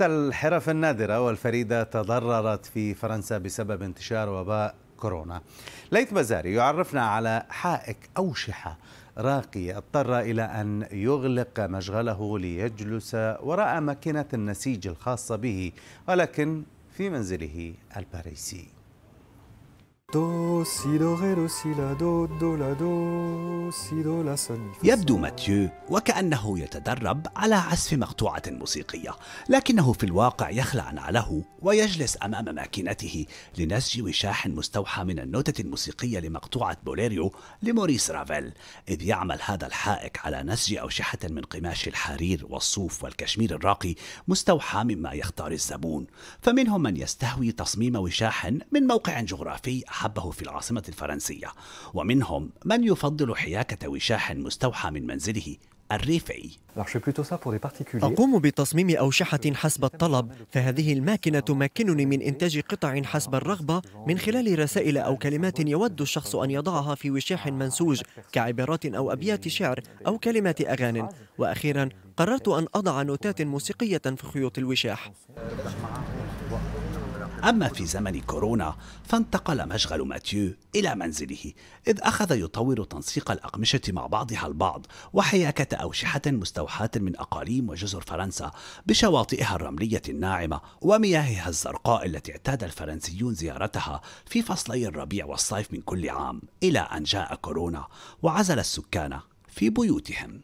حتى الحرف النادرة والفريدة تضررت في فرنسا بسبب انتشار وباء كورونا ليث بزاري يعرفنا على حائك أوشحة راقي اضطر إلى أن يغلق مشغله ليجلس وراء ماكينة النسيج الخاصة به ولكن في منزله الباريسي يبدو ماتيو وكأنه يتدرب على عزف مقطوعة موسيقية لكنه في الواقع يخلع نعله ويجلس أمام ماكينته لنسج وشاح مستوحى من النوتة الموسيقية لمقطوعة بوليريو لموريس رافيل إذ يعمل هذا الحائك على نسج أوشحة من قماش الحرير والصوف والكشمير الراقي مستوحى مما يختار الزبون فمنهم من يستهوي تصميم وشاح من موقع جغرافي أحبه في العاصمة الفرنسية ومنهم من يفضل حياكة وشاح مستوحى من منزله الريفي أقوم بتصميم أوشحة حسب الطلب فهذه الماكنة تمكنني من إنتاج قطع حسب الرغبة من خلال رسائل أو كلمات يود الشخص أن يضعها في وشاح منسوج كعبارات أو أبيات شعر أو كلمات أغان وأخيرا قررت أن أضع نوتات موسيقية في خيوط الوشاح أما في زمن كورونا فانتقل مشغل ماتيو إلى منزله إذ أخذ يطور تنسيق الأقمشة مع بعضها البعض وحياكة أوشحة مستوحاة من أقاليم وجزر فرنسا بشواطئها الرملية الناعمة ومياهها الزرقاء التي اعتاد الفرنسيون زيارتها في فصلي الربيع والصيف من كل عام إلى أن جاء كورونا وعزل السكان في بيوتهم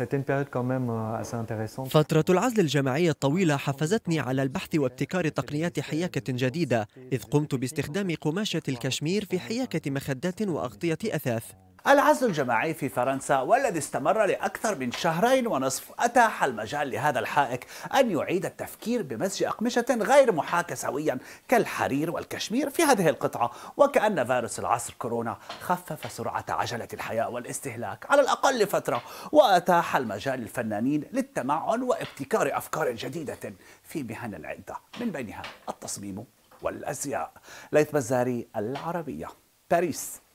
Euh, فترة العزل الجماعية الطويلة حفزتني على البحث وابتكار تقنيات حياكة جديدة إذ قمت باستخدام قماشة الكشمير في حياكة مخدات وأغطية أثاث العزل الجماعي في فرنسا والذي استمر لأكثر من شهرين ونصف أتاح المجال لهذا الحائك أن يعيد التفكير بمزج أقمشة غير محاكى سويا كالحرير والكشمير في هذه القطعة وكأن فيروس العصر كورونا خفف سرعة عجلة الحياة والاستهلاك على الأقل فترة وأتاح المجال للفنانين للتمعن وابتكار أفكار جديدة في مهن العدة من بينها التصميم والأزياء ليث بزاري العربية باريس